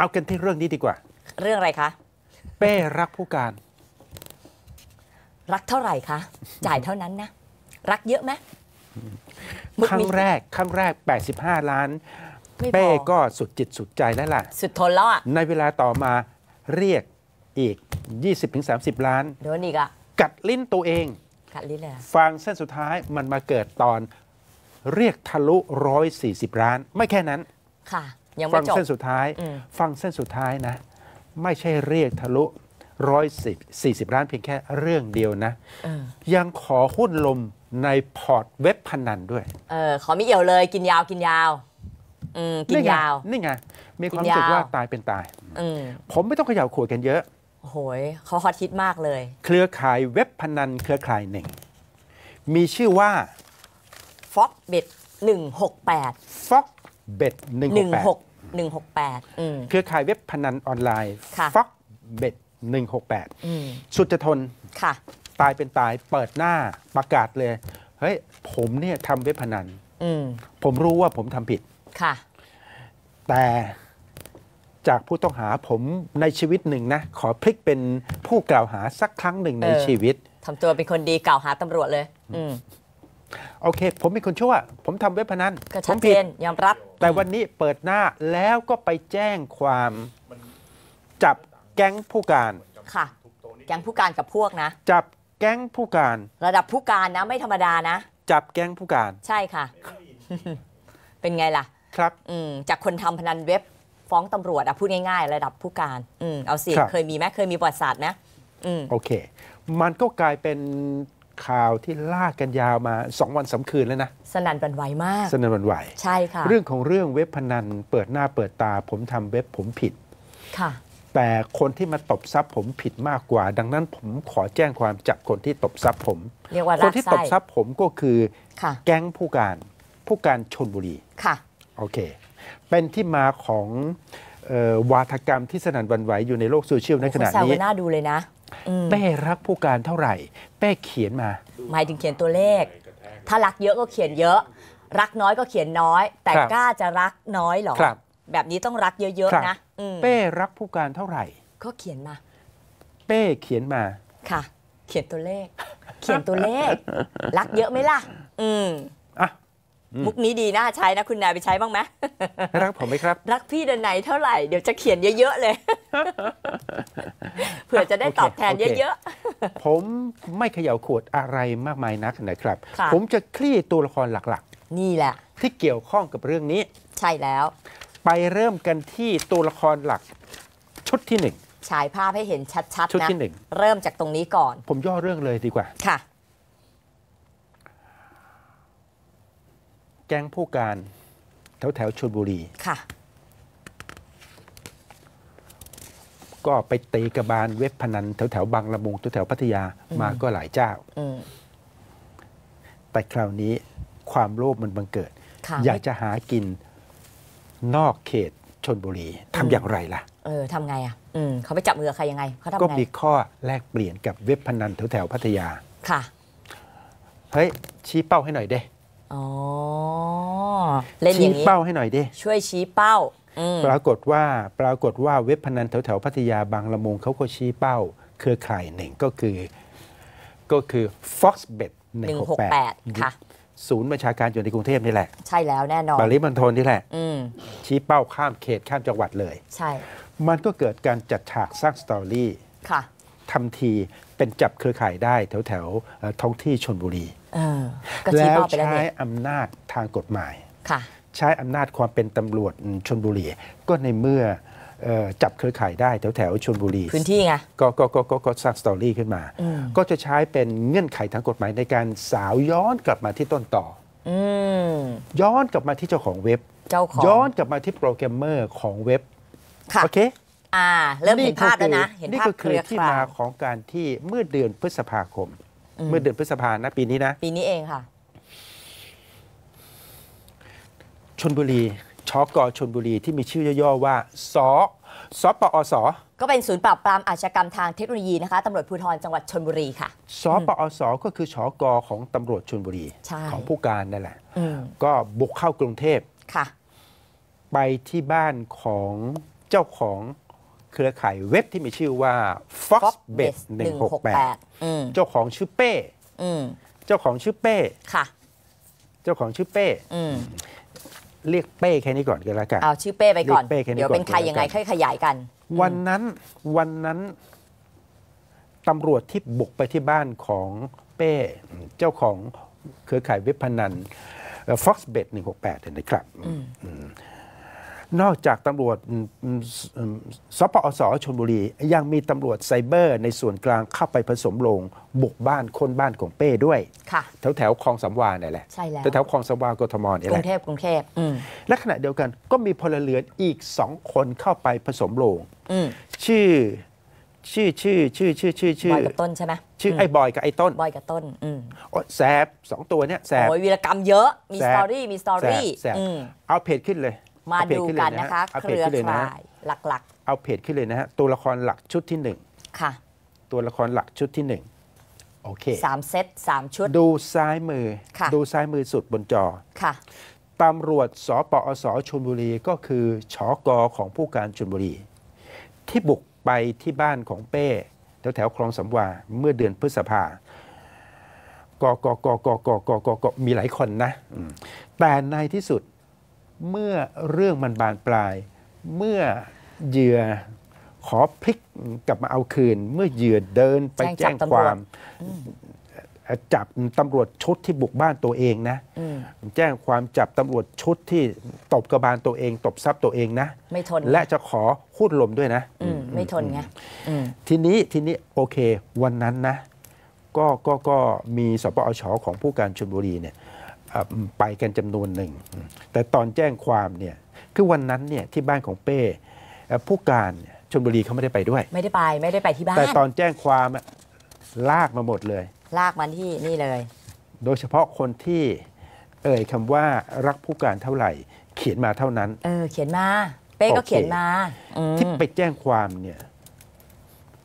เอากันที่เรื่องนี้ดีกว่า เรื่องอะไรคะ เป้รักผู้การ รักเท่าไหร่คะ จ่ายเท่านั้นนะ รักเยอะไหมครั้งแรกครั้งแรก 85 ล้าน เป้ก็สุดจิตสุดใจแล้วล่ะ สุดทนแล้วอ่ะในเวลาต่อมาเรียกอีก 20-30 ล้านโดนอีกอ่ะ กัดลิ้นตัวเองกัดลิ้นเลยฟังเส้นสุดท้ายมันมาเกิดตอนเรียกทะลุ 140 ล้าน ไม่แค่นั้นค่ะยังไม่ฟังจบเส้นสุดท้าย ฟังเส้นสุดท้ายนะ ไม่ใช่เรียกทะลุร้อยสิบสี่สิบล้านเพียงแค่เรื่องเดียวนะ ยังขอหุ้นลมในพอร์ตเว็บพนันด้วย เออ ขอไม่เอี่ยวเลย กินยาวกินยาวกินยาว นี่ไง มีความรู้สึกว่าตายเป็นตายอผมไม่ต้องขย่าขวดกันเยอะโอ้โหยเขาฮอตฮิตมากเลย เครือข่ายเว็บพนันเครือข่ายหนึ่ง มีชื่อว่า f o x b e t 168 f o x เบ็ดหนึ่งหกแปด่งหกแปดเครือข่ายเว็บพนันออนไลน์ค่ะฟ็อกเบ็ดหนึ่งหกแปดสุดจะทนค่ะ ตายเป็นตายเปิดหน้าประกาศเลย เฮ้ย ผมเนี่ยทำเว็บพนันผมรู้ว่าผมทำผิดค่ะ แต่จากผู้ต้องหาผมในชีวิตหนึ่งนะ ขอพลิกเป็นผู้กล่าวหาสักครั้งหนึ่งในชีวิตทำตัวเป็นคนดีกล่าวหาตำรวจเลยโอเค ผมเป็นคนชั่วผมทำเว็บพนันผมผิดยอมรับแต่วันนี้เปิดหน้าแล้วก็ไปแจ้งความจับแก๊งผู้การ ค่ะ แก๊งผู้การกับพวกนะ จับแก๊งผู้การ ระดับผู้การนะ ไม่ธรรมดานะ จับแก๊งผู้การ ใช่ค่ะ เป็นไงล่ะ ครับ อืจากคนทำพนันเว็บฟ้องตำรวจอะพูดง่ายๆ ระดับผู้การ อืเอาสิเคยมีไหมเคยมีประวัติศาสตร์ไหมโอเค มันก็กลายเป็นข่าวที่ลากกันยาวมา 2 วันสาคืนแล้วนะสนันบันไหวมากสนันบันไหวใช่ค่ะเรื่องของเรื่องเว็บพนันเปิดหน้าเปิดตาผมทำเว็บผมผิดค่ะแต่คนที่มาตบซับผมผิดมากกว่า ดังนั้นผมขอแจ้งความจับคนที่ตบซับผมคนที่ตบซับผมก็คือแก๊งผู้การผู้การชนบุรีค่ะโอเคเป็นที่มาของวาทกรรมที่สนันวันไหวอยู่ในโลกโซเชียลในขณะนี้น่าดูเลยนะเป้รักผู้การเท่าไหร่ เป้เขียนมาหมายถึงเขียนตัวเลข ถ้ารักเยอะก็เขียนเยอะ รักน้อยก็เขียนน้อย แต่กล้าจะรักน้อยหรอครับแบบนี้ต้องรักเยอะๆนะเป้รักผู้การเท่าไหร่ ก็เขียนมา เป้เขียนมา ค่ะ เขียนตัวเลข เขียนตัวเลข รักเยอะไหมล่ะ อืมอ่ะมุกนี้ดีนะใช้นะคุณนายไปใช้บ้างไหมรักผมไหมครับรักพี่เดินไหนเท่าไหร่เดี๋ยวจะเขียนเยอะๆเลยเผื่อจะได้ตอบแทนเยอะ ๆ ผมไม่เขย่าขวดอะไรมากมายนักนะครับ ผมจะคลี่ตัวละครหลักๆ นี่แหละ ที่เกี่ยวข้องกับเรื่องนี้ ใช่แล้ว ไปเริ่มกันที่ตัวละครหลัก ชุดที่หนึ่งฉายภาพให้เห็นชัด ๆ นะชุดที่หนึ่งเริ่มจากตรงนี้ก่อน ผมย่อเรื่องเลยดีกว่า ค่ะ แก๊งผู้การแถวแถวชลบุรีค่ะก็ไปตีกระบาลเว็บพนันแถวแถวบางละมุงแถวแถวพัทยามาก็หลายเจ้า แต่คราวนี้ความโลภมันบังเกิด อยากจะหากินนอกเขตชนบุรีทำอย่างไรล่ะ เออทำไงอ่ะเขาไปจับมือใครยังไงเขาทำไง ก็มีข้อแลกเปลี่ยนกับเว็บพนันแถวแถวพัทยา ค่ะ เฮ้ยชี้เป้าให้หน่อยเด้อเล่นอย่างนี้ชี้เป้าให้หน่อยเด้ช่วยชี้เป้าปรากฏว่าปรากฏว่าเว็บพนันแถวๆพัทยาบางละมุงเขาก็ชี้เป้าเครือข่ายหนึ่งก็คือก็คือ Foxbet 168 ค่ะ ศูนย์ประชาการอยู่ในกรุงเทพนี่แหละใช่แล้วแน่นอนบริมณฑลนี่แหละชี้เป้าข้ามเขตข้ามจังหวัดเลย ใช่ มันก็เกิดการจัดฉากสร้างสตอรี่ค่ะทำทีเป็นจับเครือข่ายได้แถวแถวท้องที่ชนบุรีแล้วใช้อำนาจทางกฎหมายค่ะใช้อำนาจความเป็นตำรวจชนบุรี ก็ในเมื่อจับเครือข่ายได้แถวแถวชนบุรีพื้นที่ไง ก็ก็ก็ก็ก็สร้างสตอรี่ขึ้นมา ก็จะใช้เป็นเงื่อนไขทางกฎหมายในการสาวย้อนกลับมาที่ต้นต่ออย้อนกลับมาที่เจ้าของเว็บเจ้าของ ย้อนกลับมาที่โปรแกรมเมอร์ของเว็บโอเค อ่า เริ่มเห็นภาพแล้วนะ เห็นภาพเครือข่ายนี่ก็คือที่มาของการที่เมื่อเดือนพฤษภาคม เมื่อเดือนพฤษภานะปีนี้นะปีนี้เองค่ะชนบุรี ชกชนบุรีที่มีชื่อย่อๆว่าสสปอสก็เป็นศูนย์ปราบปรามอาชญากรรมทางเทคโนโลยีนะคะตำรวจภูธรจังหวัดชนบุรีค่ะสปอสก็คือชกของตำรวจชนบุรีของผู้การนั่นแหละก็บุกเข้ากรุงเทพค่ะไปที่บ้านของเจ้าของเครือข่ายเว็บที่มีชื่อว่า Fox b e t 168เจ้าของชื่อเป้เจ้าของชื่อเป้ค่ะเจ้าของชื่อเป้เรียกเป้ แค่นี้ก่อนก็แล้วกัน เอาชื่อเป้ ไปก่อนเเดี๋ยวเป็นใครยังไงค่อยขยายกัน วันนั้นวันนั้น ตำรวจที่บุกไปที่บ้านของเป้ เจ้าของ เครือข่ายเว็บพนัน Fox Bet 168เห็นไหมครับนอกจากตำรวจสปอสชนบุรี ยังมีตำรวจไซเบอร์ ในส่วนกลางเข้าไปผสมลงบุกบ้านคนบ้านของเป้ด้วยแถวแถวคลองสำวานนี่แหละใช่แล้วแถวคลองสำวากทมนี่แหละกรุงเทพกรุงเทพและขณะเดียวกันก็มีพลเรือนอีกสองคนเข้าไปผสมลงชื่อชื่อชื่อชื่อชื่อชื่อชื่อบอยกับต้นใช่ไหมชื่อไอ้บอยกับไอ้ต้นบอยกับต้นอืมแสบสองตัวเนี้ยแสบโอ้ยวีรกรรมเยอะมีสตอรี่มีสตอรี่แสบเอาเพจขึ้นเลยมาดูกันนะคะเครือข่าย หลักๆ เอาเพจขึ้นเลยนะฮะตัวละครหลักชุดที่หนึ่งค่ะ ตัวละครหลักชุดที่หนึ่งโอเคสามเซตสามชุดดูซ้ายมือดูซ้ายมือสุดบนจอค่ะตำรวจสปอสชลบุรีก็คือชกของผู้การชลบุรี ที่บุกไปที่บ้านของเป้แถวแถวคลองสำวาเมื่อเดือนพฤษภากกกกกกกกมีหลายคนนะแต่ในที่สุดเมื่อเรื่องมันบานปลาย เมื่อเหยื่อขอพลิกกลับมาเอาคืน เมื่อเหยื่อเดินไปแจ้งความ จับตำรวจชุดที่บุกบ้านตัวเองนะ แจ้งความจับตำรวจชุดที่ตบกระบาลตัวเอง ตบทรัพย์ตัวเองนะไม่ทนและจะขอคูดลมด้วยนะไม่ทนไงทีนี้ทีนี้โอเควันนั้นนะก็ก็ก็มีสปอชของผู้การชลบุรีเนี่ยไปกันจำนวนหนึ่ง แต่ตอนแจ้งความเนี่ย คือวันนั้นเนี่ย ที่บ้านของเป้ผู้การชนบุรีเขาไม่ได้ไปด้วย ไม่ได้ไปไม่ได้ไปที่บ้าน แต่ตอนแจ้งความลากมาหมดเลย ลากมาที่นี่เลย โดยเฉพาะคนที่ เอ่ยคำว่ารักผู้การเท่าไหร่ เขียนมาเท่านั้น เออเขียนมา เป้ก็เขียนมา ที่ไปแจ้งความเนี่ย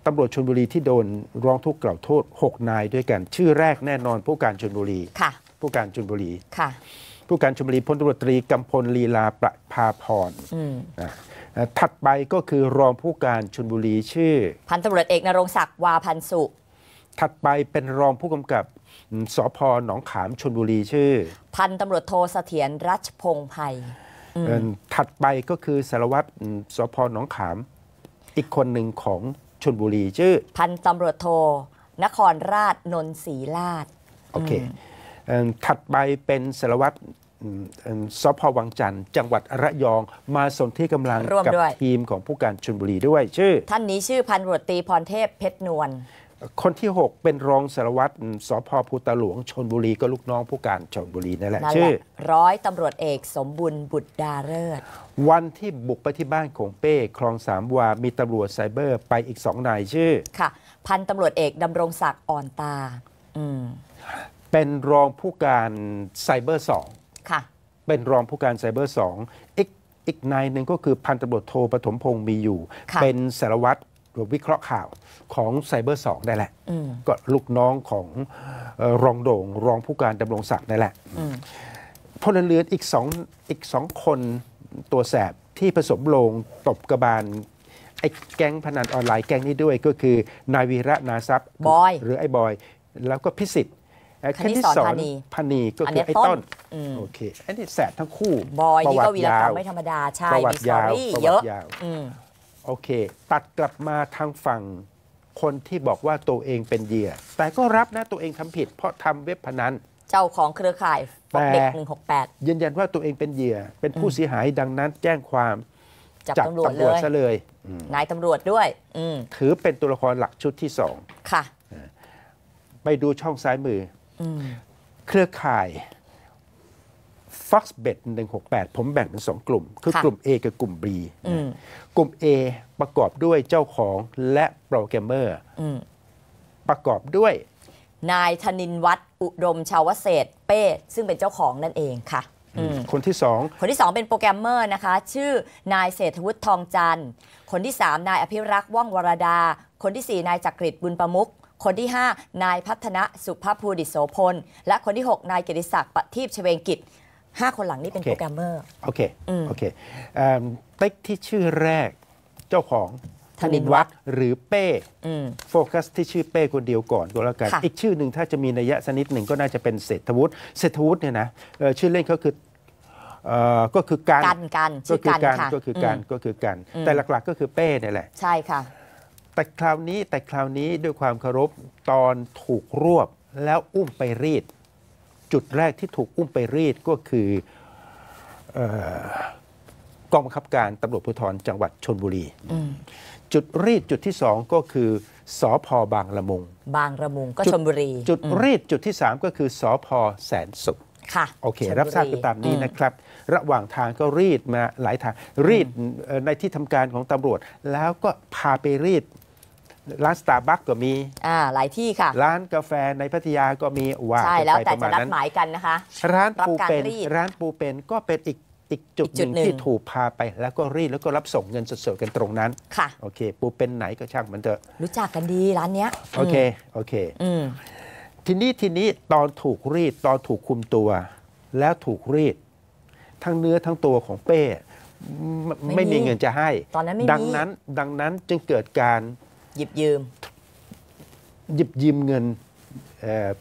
ตำรวจชนบุรีที่โดนร้องทุกข์กล่าวโทษหกนายด้วยกัน ชื่อแรกแน่นอนผู้การชนบุรีค่ะผู้การจุนบุรี ค่ะ ผู้การชมบุรีพลตรวจตรีกำพลลีลาประภาพรถัดไปก็คือรองผู้การชนบุรีชื่อ พันตำรวจเอกนรงศักดิ์วาพันสุ ถัดไปเป็นรองผู้กำกับสพหนองขามชนบุรีชื่อ พันตำรวจโทเสถียรรัชพงภ์ไพถัดไปก็คือสารวัตรสพหนองขามอีกคนหนึ่งของชนบุรีชื่อ พันตำรวจโท นครราชนนทรีราชโอเคถัดไปเป็นสารวัตรสพวังจันทร์จังหวัดระยองมาสนที่กำลังกับทีมของผู้การชนบุรีด้วย ชื่อ ท่านนี้ชื่อพันรวตีพรเทพเพชรนวลคนที่ 6 เป็นรองสารวัตรสพภูตาหลวงชนบุรีก็ลูกน้องผู้การชนบุรีนั่นแหละ ชื่อ ร้อยตำรวจเอกสมบุญบุตรดาเริศวันที่บุกไปที่บ้านของเป้คลองสามวา มีตำรวจไซเบอร์ไปอีกสองนายชื่อค่ะพันตำรวจเอกดำรงศักดิ์อ่อนตาเป็นรองผู้การไซเบอร์สองค่ะเป็นรองผู้การไซเบอร์สองอีกอีกนายหนึ่งก็คือพันตำรวจโทปฐมพงศ์มีอยู่ เป็นสารวัตรหรือวิเคราะห์ข่าวของไซเบอร์สองได้แหละ ก็ลูกน้องของออรองโด่ง รองผู้การดำรงศักดิ์ได้แหละพลเรือนอีกสองอีกสองคนตัวแสบที่ผสมโลงตบกระบาลไอ้แก๊งพนันออนไลน์แก๊งนี้ด้วยก็คือนายวีระนาซับบอยหรือไอ้บอยแล้วก็พิสิทธิ์แคนที่สอนพันีก็คือไอ้ต้นโอเคอคนดีสแสตทั้งคู่บอยนี่ก็วีรกรรมไม่ธรรมดาใช่ประวัติยาวระวยอะโอเค ตัดกลับมาทางฝั่งคนที่บอกว่าตัวเองเป็นเหยื่อ แต่ก็รับนะตัวเองทำผิด เพราะทำเว็บพนันเจ้าของเครือข่ายเด็กหนึ่งหกแปดยืน ยันว่าตัวเองเป็นเหยื่อเป็นผู้เสียหายดังนั้น แจ้งความจับตำรวจเลยซะเลยนายตำรวจด้วยถือเป็นตัวละครหลักชุดที่สองค่ะ ไปดูช่องซ้ายมือเครือข่าย Fox b e t 168 ผมแบ่งเป็นสองกลุ่ม คือกลุ่ม A กับกลุ่ม B กลุ่ม A ประกอบด้วยเจ้าของและโปรแกรมเมอร์ ประกอบด้วย นายธนินวัตรอุดมชาวเศษเป้ ซึ่งเป็นเจ้าของนั่นเองค่ะคนที่สองคนที่สองเป็นโปรแกรมเมอร์นะคะ ชื่อนายเศรษฐวุฒิทองจันทร์ คนที่สามนายอภิรักษ์ว่องวรดา คนที่สี่นายจักริดบุญประมุกคนที่ 5 นายพัฒนะสุภภูดิโสพล และคนที่ 6 นายเกิติศักดิ์ปฏิบชเวงกิจ5คนหลังนี้เป็นโปรแกรมเมอร์ โอเค โอเคติ๊กที่ชื่อแรกเจ้าของ ธนินวัฒน์หรือเป้โฟกัสที่ชื่อเป้คนเดียวก่อนก็แล้วกัน อีกชื่อหนึ่งถ้าจะมีนัยะสนิดหนึ่งก็น่าจะเป็นเศรษฐวุฒิเศรษฐวุฒิเนี่ยนะชื่อเล่นเขาคือก็คือการกันก็คือการก็คือการก็คือการแต่หลักๆ ก็คือเป้เนี่ยแหละใช่ค่ะแต่คราวนี้แต่คราวนี้ด้วยความเคารพตอนถูกรวบแล้วอุ้มไปรีด จุดแรกที่ถูกอุ้มไปรีดก็คือกองบังคับการตำรวจภูธรจังหวัดชนบุรีจุดรีดจุดที่สองก็คือสอพอบางละมุง บางละมุงก็ชนบุรี จุดรีดจุดที่สามก็คือสอพอแสนสุขค่ะโอเค รับทราบกันตามนี้นะครับ ระหว่างทางก็รีดมาหลายทางรีดในที่ทำการของตำรวจ แล้วก็พาไปรีดร้านสตาร์บัคก็มีอ่าหลายที่ค่ะ ร้านกาแฟในพัทยาก็มี ว่า ใช่ แล้วแต่จะนัดหมายกันนะคะ ร้านปูเป็นร้านปูเป็นก็เป็นอีก อีกจุดหนึ่งที่ถูกพาไป แล้วก็รีดแล้วก็รับส่งเงินสดๆกันตรงนั้น ค่ะ โอเค ปูเป็นไหนก็ช่างมันเถอะรู้จักกันดีร้านเนี้ย โอเค โอเค ทีนี้ทีนี้ตอนถูกรีดตอนถูกคุมตัว แล้วถูกรีด ทั้งเนื้อทั้งตัวของเป้ไม่มีเงินจะให้ดังนั้นดังนั้นจึงเกิดการหยิบยืมหยิบยืมเงิน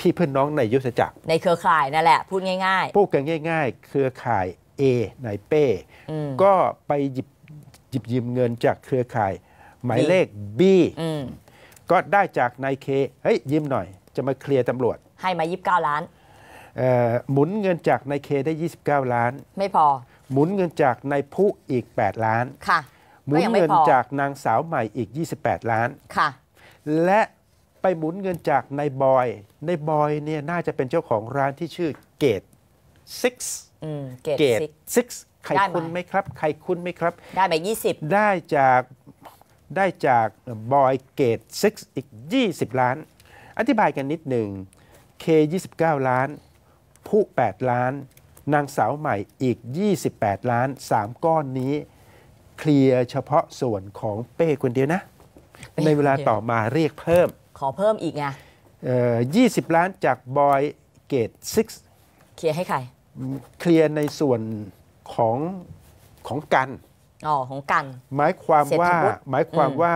พี่เพื่อนน้องในยุทธจักรในเครือข่ายนั่นแหละพูดง่ายๆ พูดกันง่าย ๆ เครือข่าย A นายเป้ก็ไปหยิบหยิบยืมเงินจากเครือข่าย หมายเลข B ก็ได้จากนายเคเฮ้ยยืมหน่อย จะมาเคลียร์ตำรวจ ให้มา 29 ล้านหมุนเงินจากนายเคได้ 29 ล้าน ไม่พอ หมุนเงินจากนายผู้อีก 8 ล้านค่ะหมุนเงินจากนางสาวใหม่อีก 28 ล้าน ค่ะ และไปหมุนเงินจากนายบอย นายบอยเนี่ยน่าจะเป็นเจ้าของร้านที่ชื่อเกตซิกเกตซิกใครคุณไหมครับ ใครคุณไหมครับได้ไปยี่สิบได้จาก ได้จากบอยเกตซิกอีก 20 ล้านอธิบายกันนิดหนึ่ง K 29 ล้าน ผู้ 8 ล้าน นางสาวใหม่อีก 28 ล้าน 3 ก้อนนี้เคลียร์เฉพาะส่วนของเป้คนเดียวนะ ในเวลาต่อมาเรียกเพิ่ม ขอเพิ่มอีกไงยี่สิบล้านจากบอยเกตซิกเคลียร์ให้ใคร เคลียร์ในส่วนของ ของกัน อ๋อ ของกัน หมายความว่าหมายความว่า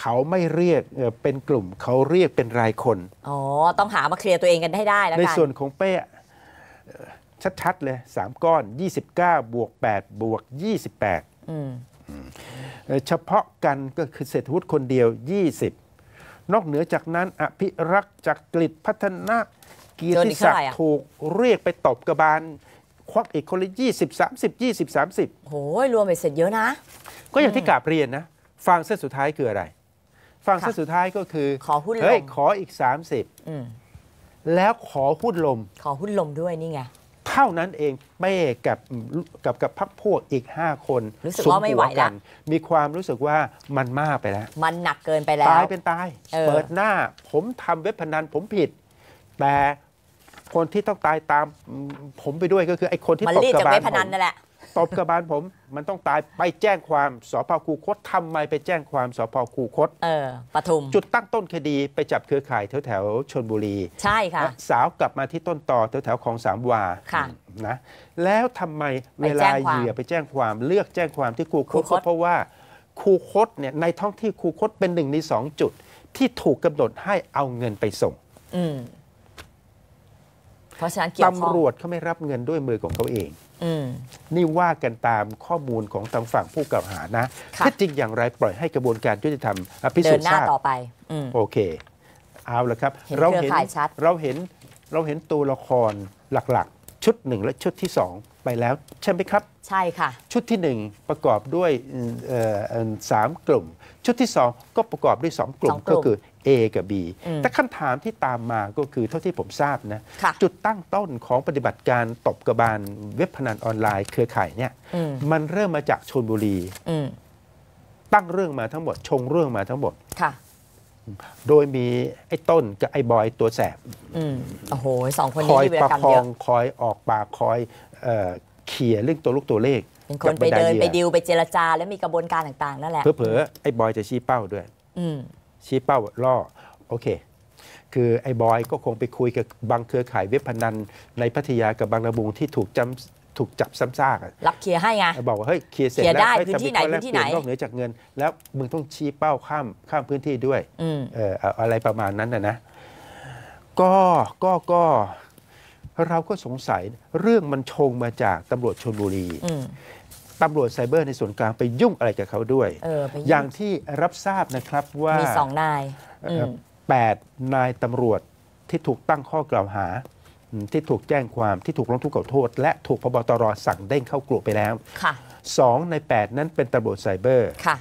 เขาไม่เรียกเป็นกลุ่มเขาเรียกเป็นรายคนอ๋อ ต้องหามาเคลียร์ตัวเองกันให้ได้แล้วกัน ในส่วนของเป้ชัดๆ เลย3ก้อน 29 บวก 8 บวก 28 เฉพาะกันก็คือเศรษฐวุฒิคนเดียว 20 นอกเหนือจากนั้น อภิรักษ์จากกลิตพัฒนาเกียรติศักดิ์ถูกเรียกไปตบกระบาลควักอีกคนละ20 30 20 30โอ้ยรวมไปเสร็จเยอะนะ ก็อย่างที่กาบเรียนนะ ฟังเส้นสุดท้ายคืออะไร ฟังเส้นสุดท้ายก็คือ ขอหุ้นลม เฮ้ยขออีก 30แล้วขอหุ้นลม ขอหุ้นลมด้วยนี่ไงเท่านั้นเองเป้กับกับกับพักพวกอีก 5 คนรู้สึกว่าไม่ไหวแล้วมีความรู้สึกว่ามันมากไปแล้ว มันหนักเกินไปแล้ว ตายเป็นตายเเปิดหน้าผมทำเว็บพนันผมผิด แต่คนที่ต้องตายตามผมไปด้วยก็คือ ไอ้คนที่ตกกระบาลมันรีดจากเว็บพนันนั่นแหละตบกระบาลผมมันต้องตายไปแจ้งความสพคูคต ทำไมไปแจ้งความสพคูคตเออปทุมจุดตั้งต้นคดีไปจับเครือข่ายแถวแถวชนบุรีใช่ค่ะ สาวกลับมาที่ต้นต่อแถวแถวของสามวาค่ะนะแล้วทำไมเวลาเหยื่อไปแจ้งความเลือกแจ้งความที่คูคตเพราะว่าคูคตเนี่ยในท้องที่คูคตเป็นหนึ่งในสองจุด ที่ถูกกำหนดให้เอาเงินไปส่งอืตำรวจเขาไม่รับเงินด้วยมือของเขาเองนี่ว่ากันตามข้อมูลของทางฝั่งผู้กล่าวหานะถ้าจริงอย่างไรปล่อยให้กระบวนการยุติธรรมพิสูจน์ทราบต่อไปโอเค เอาละครับเราเห็นเราเห็น เราเห็นตัวละครหลัก ๆ ชุดหนึ่งและชุดที่สองไปแล้ว ใช่ไหมครับใช่ค่ะ ชุดที่หนึ่งประกอบด้วยสามกลุ่ม ชุดที่สองก็ประกอบด้วยสองกลุ่มก็คือ A กับ B แต่คำถามที่ตามมาก็คือเท่าที่ผมทราบนะะจุดตั้งต้นของปฏิบัติการตบกระบาลเว็บพนันออนไลน์เครือข่ายเนี่ยมมันเริ่มมาจากชนบุรีตั้งเรื่องมาทั้งหมดชงเรื่องมาทั้งหมดค่ะโดยมีไอ้ต้นกับไอ้บอยตัวแสบโอ้โหสองคนนี้คอยประคองคอยออกปากคอยเขี่ยเรื่องตัวลูกตัวเลขเป็นคนไปเดิน ไปดิวไปเจรจาแล้วมีกระบวนการต่างๆนั่นแหละเผลอๆไอ้บอยจะชี้เป้าด้วยชี้เป้าล่อโอเคคือไอ้บอย ก็คงไปคุยกับบางเครือข่ายเว็บพนันในพัทยากับบางระบุงที่ถูกจำถูกจับซ้ำซากรับเคลียร์ให้ไงบอกว่าเฮ้ยเคลียร์เสร็จแล้วไพื้นที่ไหนจะมีคแลกที่เปลี่ยไหนนอกเหนือจากเงิน แล้วมึงต้องชี้เป้าข้ามข้ามพื้นที่ด้วยอเอออะไรประมาณนั้นนะนะก็ก็ก็เราก็สงสัยเรื่องมันชงมาจากตำรวจชลบุรีอืตำรวจไซเบอร์ในส่วนกลางไปยุ่งอะไรกับเขาด้วยออย่อย่างที่รับทราบนะครับว่ามีสองนายแปดนายตำรวจที่ถูกตั้งข้อกล่าวหา ที่ถูกแจ้งความ ที่ถูกร้องทุกข์กล่าวโทษ และถูกพบตรสั่งเด้งเข้ากลุ่มไปแล้วสองในแปดนั้นเป็นตำรวจไซเบอร์ค่ะ